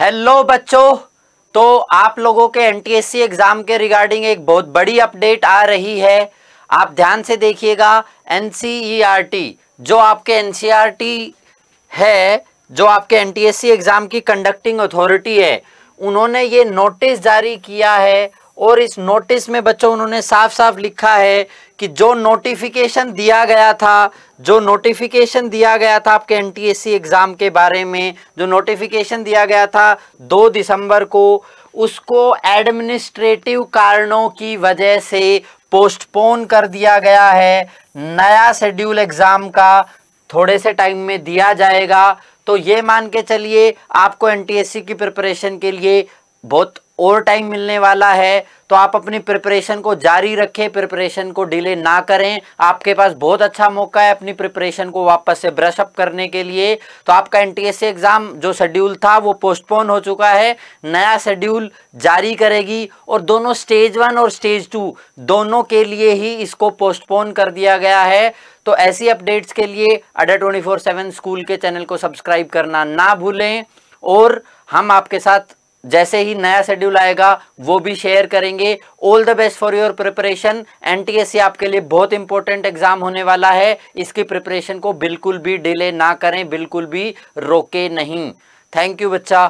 hello बच्चों तो आप लोगों के एनटीएससी एग्ज़ाम के रिगार्डिंग एक बहुत बड़ी अपडेट आ रही है आप ध्यान से देखिएगा एनसीईआरटी e जो आपके एनसीईआरटी e है जो आपके एनटीएससी एग्ज़ाम की कंडक्टिंग अथॉरिटी है उन्होंने ये नोटिस जारी किया है और इस नोटिस में बच्चों उन्होंने साफ साफ लिखा है कि जो नोटिफिकेशन दिया गया था जो नोटिफिकेशन दिया गया था आपके एन एग्ज़ाम के बारे में जो नोटिफिकेशन दिया गया था दो दिसंबर को उसको एडमिनिस्ट्रेटिव कारणों की वजह से पोस्टपोन कर दिया गया है नया शेड्यूल एग्ज़ाम का थोड़े से टाइम में दिया जाएगा तो ये मान के चलिए आपको एन की प्रिपरेशन के लिए बहुत और टाइम मिलने वाला है तो आप अपनी प्रिपरेशन को जारी रखें प्रिपरेशन को डिले ना करें आपके पास बहुत अच्छा मौका है अपनी प्रिपरेशन को वापस से ब्रश अप करने के लिए तो आपका एन एग्ज़ाम जो शेड्यूल था वो पोस्टपोन हो चुका है नया शेड्यूल जारी करेगी और दोनों स्टेज वन और स्टेज टू दोनों के लिए ही इसको पोस्टपोन कर दिया गया है तो ऐसी अपडेट्स के लिए Adda twenty four seven school के चैनल को सब्सक्राइब करना ना भूलें और हम आपके साथ जैसे ही नया शेड्यूल आएगा वो भी शेयर करेंगे all the best for your preparation NTSC आपके लिए बहुत इंपॉर्टेंट एग्जाम होने वाला है इसकी प्रिपरेशन को बिल्कुल भी डिले ना करें बिल्कुल भी रोके नहीं थैंक यू बच्चा